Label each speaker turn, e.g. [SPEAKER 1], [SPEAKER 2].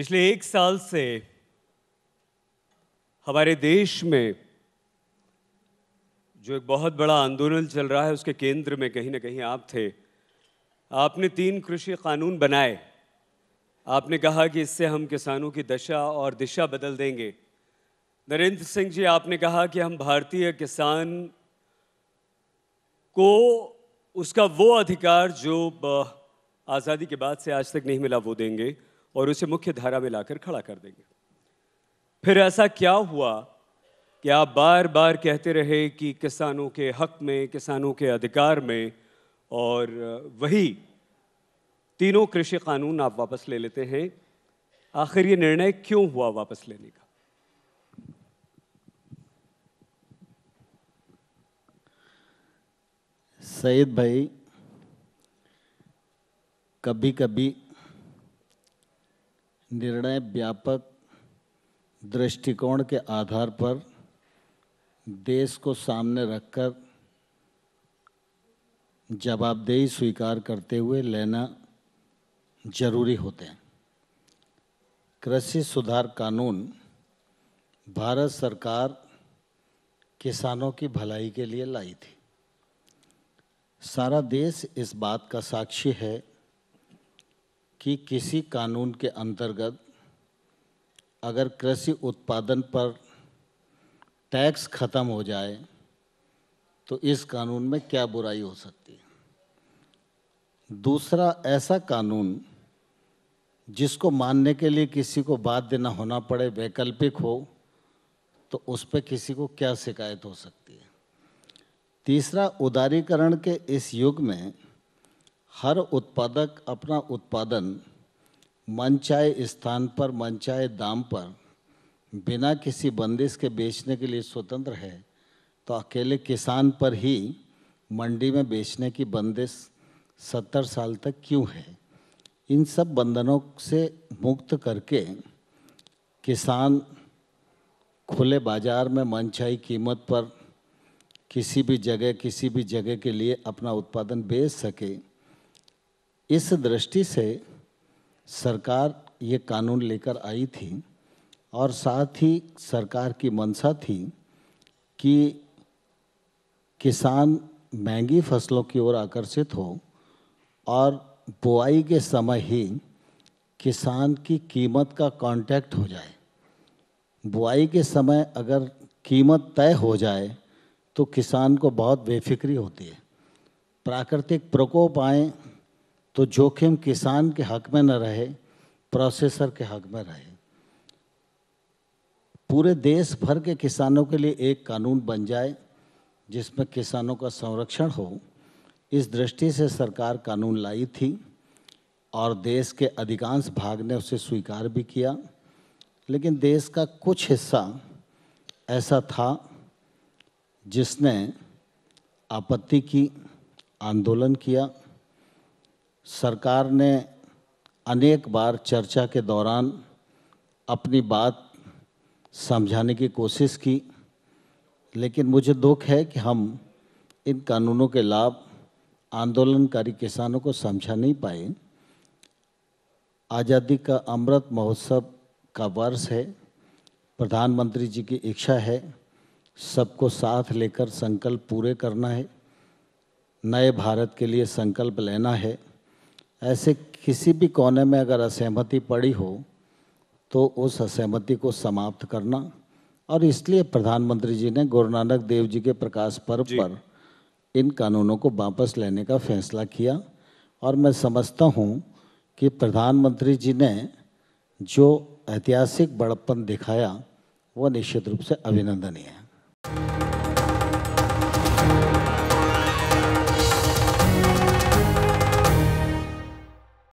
[SPEAKER 1] पिछले एक साल से हमारे देश में जो एक बहुत बड़ा आंदोलन चल रहा है उसके केंद्र में कहीं ना कहीं आप थे आपने तीन कृषि कानून बनाए आपने कहा कि इससे हम किसानों की दशा और दिशा बदल देंगे नरेंद्र सिंह जी आपने कहा कि हम भारतीय किसान को उसका वो अधिकार जो आज़ादी के बाद से आज तक नहीं मिला वो देंगे और उसे मुख्य धारा में लाकर खड़ा कर देंगे फिर ऐसा क्या हुआ कि आप बार बार कहते रहे कि किसानों के हक में किसानों के अधिकार में और वही तीनों कृषि कानून आप वापस ले लेते हैं आखिर ये निर्णय क्यों हुआ वापस लेने का
[SPEAKER 2] सईद भाई कभी कभी निर्णय व्यापक दृष्टिकोण के आधार पर देश को सामने रखकर जवाबदेही स्वीकार करते हुए लेना जरूरी होते हैं कृषि सुधार कानून भारत सरकार किसानों की भलाई के लिए लाई थी सारा देश इस बात का साक्षी है कि किसी कानून के अंतर्गत अगर कृषि उत्पादन पर टैक्स ख़त्म हो जाए तो इस कानून में क्या बुराई हो सकती है दूसरा ऐसा कानून जिसको मानने के लिए किसी को बाध्य न होना पड़े वैकल्पिक हो तो उस पर किसी को क्या शिकायत हो सकती है तीसरा उदारीकरण के इस युग में हर उत्पादक अपना उत्पादन मनचाहे स्थान पर मनचाहे दाम पर बिना किसी बंदिश के बेचने के लिए स्वतंत्र है तो अकेले किसान पर ही मंडी में बेचने की बंदिश सत्तर साल तक क्यों है इन सब बंधनों से मुक्त करके किसान खुले बाज़ार में मनचाही कीमत पर किसी भी जगह किसी भी जगह के लिए अपना उत्पादन बेच सके इस दृष्टि से सरकार ये कानून लेकर आई थी और साथ ही सरकार की मंशा थी कि किसान महंगी फसलों की ओर आकर्षित हो और बुआई के समय ही किसान की कीमत का कांटेक्ट हो जाए बुआई के समय अगर कीमत तय हो जाए तो किसान को बहुत बेफिक्री होती है प्राकृतिक प्रकोप आए तो जोखिम किसान के हक में न रहे प्रोसेसर के हक में रहे पूरे देश भर के किसानों के लिए एक कानून बन जाए जिसमें किसानों का संरक्षण हो इस दृष्टि से सरकार कानून लाई थी और देश के अधिकांश भाग ने उसे स्वीकार भी किया लेकिन देश का कुछ हिस्सा ऐसा था जिसने आपत्ति की आंदोलन किया सरकार ने अनेक बार चर्चा के दौरान अपनी बात समझाने की कोशिश की लेकिन मुझे दुख है कि हम इन कानूनों के लाभ आंदोलनकारी किसानों को समझा नहीं पाए आज़ादी का अमृत महोत्सव का वर्ष है प्रधानमंत्री जी की इच्छा है सबको साथ लेकर संकल्प पूरे करना है नए भारत के लिए संकल्प लेना है ऐसे किसी भी कोने में अगर असहमति पड़ी हो तो उस असहमति को समाप्त करना और इसलिए प्रधानमंत्री जी ने गुरु नानक देव जी के प्रकाश पर्व पर इन कानूनों को वापस लेने का फैसला किया और मैं समझता हूँ कि प्रधानमंत्री जी ने जो ऐतिहासिक बड़प्पन दिखाया वो निश्चित रूप से अभिनंदनीय है